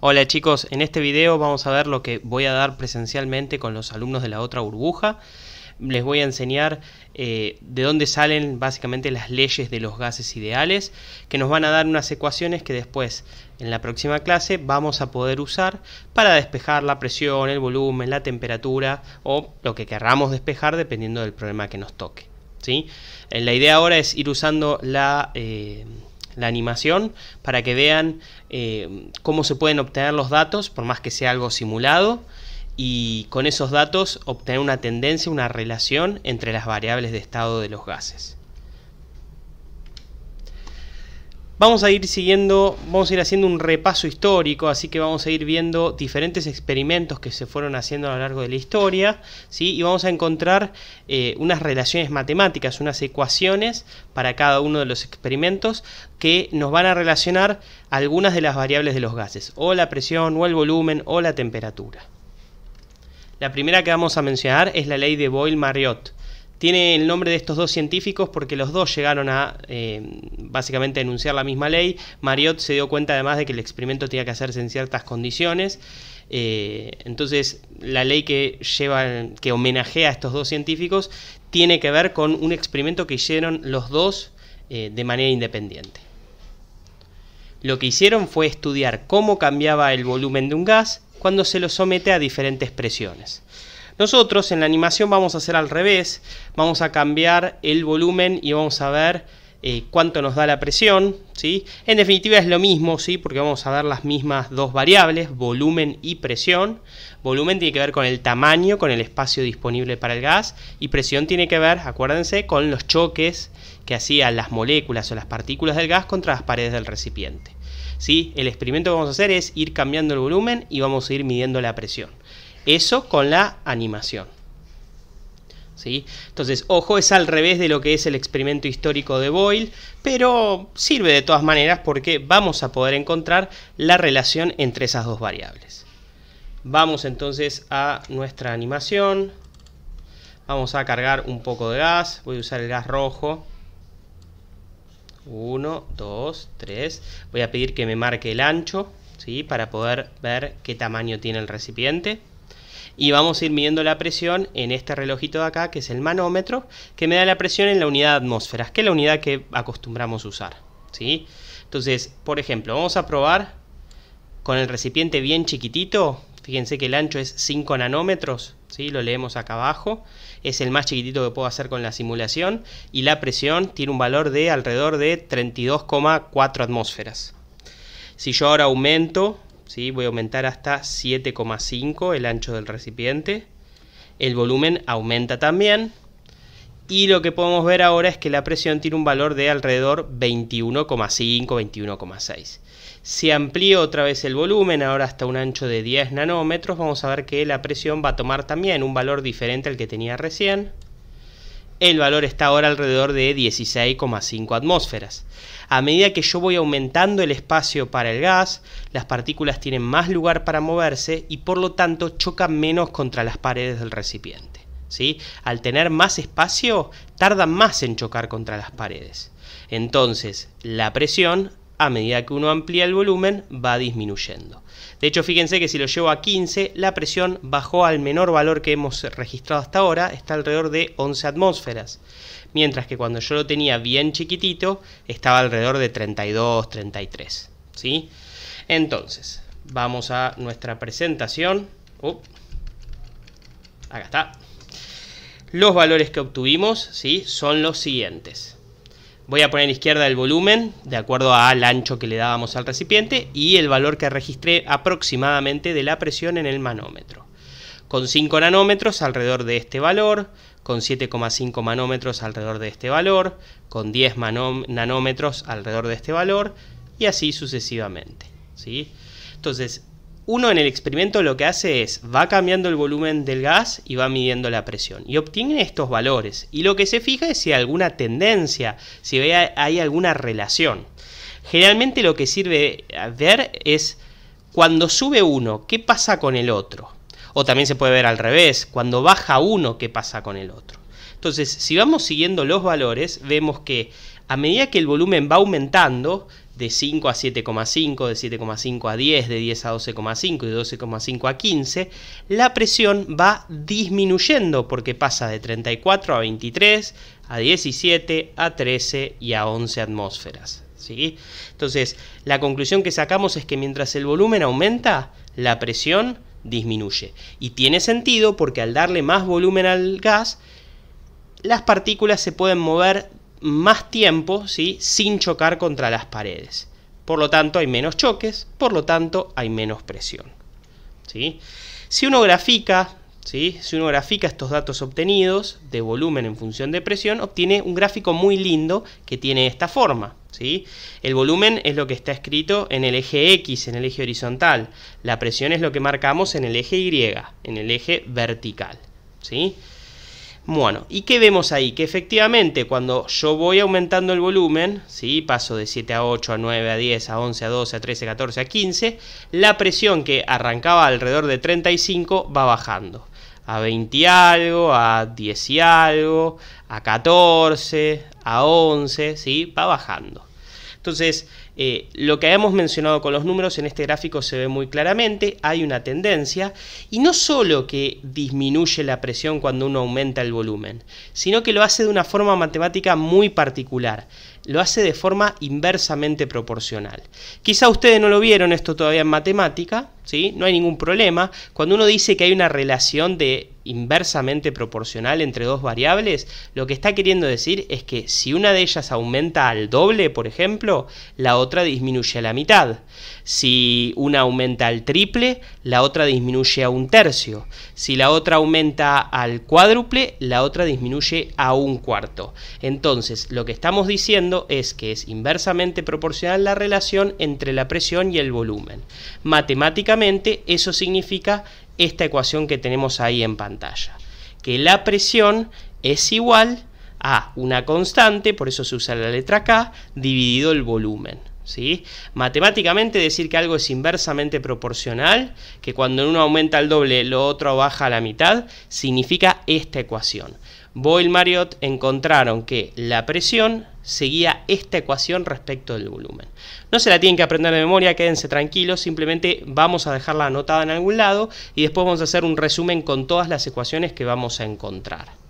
Hola chicos, en este video vamos a ver lo que voy a dar presencialmente con los alumnos de la otra burbuja. Les voy a enseñar eh, de dónde salen básicamente las leyes de los gases ideales, que nos van a dar unas ecuaciones que después en la próxima clase vamos a poder usar para despejar la presión, el volumen, la temperatura o lo que querramos despejar dependiendo del problema que nos toque. ¿sí? Eh, la idea ahora es ir usando la... Eh, la animación para que vean eh, cómo se pueden obtener los datos, por más que sea algo simulado, y con esos datos obtener una tendencia, una relación entre las variables de estado de los gases. Vamos a ir siguiendo, vamos a ir haciendo un repaso histórico, así que vamos a ir viendo diferentes experimentos que se fueron haciendo a lo largo de la historia, ¿sí? y vamos a encontrar eh, unas relaciones matemáticas, unas ecuaciones para cada uno de los experimentos que nos van a relacionar algunas de las variables de los gases, o la presión, o el volumen, o la temperatura. La primera que vamos a mencionar es la ley de Boyle-Marriott tiene el nombre de estos dos científicos porque los dos llegaron a eh, básicamente enunciar la misma ley. Mariot se dio cuenta además de que el experimento tenía que hacerse en ciertas condiciones. Eh, entonces, la ley que lleva, que homenajea a estos dos científicos, tiene que ver con un experimento que hicieron los dos eh, de manera independiente. Lo que hicieron fue estudiar cómo cambiaba el volumen de un gas cuando se lo somete a diferentes presiones. Nosotros en la animación vamos a hacer al revés, vamos a cambiar el volumen y vamos a ver eh, cuánto nos da la presión. ¿sí? En definitiva es lo mismo, ¿sí? porque vamos a dar las mismas dos variables, volumen y presión. Volumen tiene que ver con el tamaño, con el espacio disponible para el gas, y presión tiene que ver, acuérdense, con los choques que hacían las moléculas o las partículas del gas contra las paredes del recipiente. ¿sí? El experimento que vamos a hacer es ir cambiando el volumen y vamos a ir midiendo la presión. Eso con la animación. ¿Sí? Entonces, ojo, es al revés de lo que es el experimento histórico de Boyle, pero sirve de todas maneras porque vamos a poder encontrar la relación entre esas dos variables. Vamos entonces a nuestra animación. Vamos a cargar un poco de gas. Voy a usar el gas rojo. 1, 2, 3. Voy a pedir que me marque el ancho, ¿sí? Para poder ver qué tamaño tiene el recipiente y vamos a ir midiendo la presión en este relojito de acá que es el manómetro que me da la presión en la unidad de atmósferas que es la unidad que acostumbramos usar ¿sí? entonces por ejemplo vamos a probar con el recipiente bien chiquitito fíjense que el ancho es 5 nanómetros ¿sí? lo leemos acá abajo es el más chiquitito que puedo hacer con la simulación y la presión tiene un valor de alrededor de 32,4 atmósferas si yo ahora aumento voy a aumentar hasta 7,5 el ancho del recipiente. El volumen aumenta también. Y lo que podemos ver ahora es que la presión tiene un valor de alrededor 21,5, 21,6. si amplío otra vez el volumen, ahora hasta un ancho de 10 nanómetros. Vamos a ver que la presión va a tomar también un valor diferente al que tenía recién. El valor está ahora alrededor de 16,5 atmósferas. A medida que yo voy aumentando el espacio para el gas, las partículas tienen más lugar para moverse y por lo tanto chocan menos contra las paredes del recipiente. ¿sí? Al tener más espacio, tarda más en chocar contra las paredes. Entonces, la presión a medida que uno amplía el volumen va disminuyendo. De hecho, fíjense que si lo llevo a 15, la presión bajó al menor valor que hemos registrado hasta ahora, está alrededor de 11 atmósferas. Mientras que cuando yo lo tenía bien chiquitito, estaba alrededor de 32, 33. ¿sí? Entonces, vamos a nuestra presentación. acá está. Los valores que obtuvimos ¿sí? son los siguientes. Voy a poner a la izquierda el volumen, de acuerdo al ancho que le dábamos al recipiente, y el valor que registré aproximadamente de la presión en el manómetro. Con 5 nanómetros alrededor de este valor, con 7,5 manómetros alrededor de este valor, con 10 nanómetros alrededor de este valor, y así sucesivamente. ¿sí? Entonces, uno en el experimento lo que hace es va cambiando el volumen del gas y va midiendo la presión y obtiene estos valores y lo que se fija es si hay alguna tendencia, si hay alguna relación. Generalmente lo que sirve ver es cuando sube uno, ¿qué pasa con el otro? O también se puede ver al revés, cuando baja uno, ¿qué pasa con el otro? Entonces, si vamos siguiendo los valores, vemos que a medida que el volumen va aumentando, de 5 a 7,5, de 7,5 a 10, de 10 a 12,5 y de 12,5 a 15, la presión va disminuyendo porque pasa de 34 a 23, a 17, a 13 y a 11 atmósferas. ¿sí? Entonces, la conclusión que sacamos es que mientras el volumen aumenta, la presión disminuye. Y tiene sentido porque al darle más volumen al gas, las partículas se pueden mover más tiempo ¿sí? sin chocar contra las paredes. Por lo tanto hay menos choques, por lo tanto hay menos presión. ¿sí? Si uno grafica Si uno grafica estos datos obtenidos de volumen en función de presión, obtiene un gráfico muy lindo que tiene esta forma. ¿sí? El volumen es lo que está escrito en el eje X, en el eje horizontal. La presión es lo que marcamos en el eje Y, en el eje vertical. ¿sí? Bueno, ¿y qué vemos ahí? Que efectivamente cuando yo voy aumentando el volumen, ¿sí? paso de 7 a 8, a 9, a 10, a 11, a 12, a 13, a 14, a 15, la presión que arrancaba alrededor de 35 va bajando. A 20 y algo, a 10 y algo, a 14, a 11, ¿sí? va bajando. Entonces, eh, lo que habíamos mencionado con los números en este gráfico se ve muy claramente, hay una tendencia, y no solo que disminuye la presión cuando uno aumenta el volumen, sino que lo hace de una forma matemática muy particular, lo hace de forma inversamente proporcional. Quizá ustedes no lo vieron esto todavía en matemática, no hay ningún problema. Cuando uno dice que hay una relación de inversamente proporcional entre dos variables, lo que está queriendo decir es que si una de ellas aumenta al doble, por ejemplo, la otra disminuye a la mitad. Si una aumenta al triple, la otra disminuye a un tercio. Si la otra aumenta al cuádruple, la otra disminuye a un cuarto. Entonces, lo que estamos diciendo es que es inversamente proporcional la relación entre la presión y el volumen. Matemáticamente, eso significa esta ecuación que tenemos ahí en pantalla, que la presión es igual a una constante, por eso se usa la letra K, dividido el volumen. ¿Sí? Matemáticamente decir que algo es inversamente proporcional, que cuando uno aumenta el doble lo otro baja a la mitad, significa esta ecuación. boyle mariot encontraron que la presión seguía esta ecuación respecto del volumen. No se la tienen que aprender de memoria, quédense tranquilos, simplemente vamos a dejarla anotada en algún lado y después vamos a hacer un resumen con todas las ecuaciones que vamos a encontrar.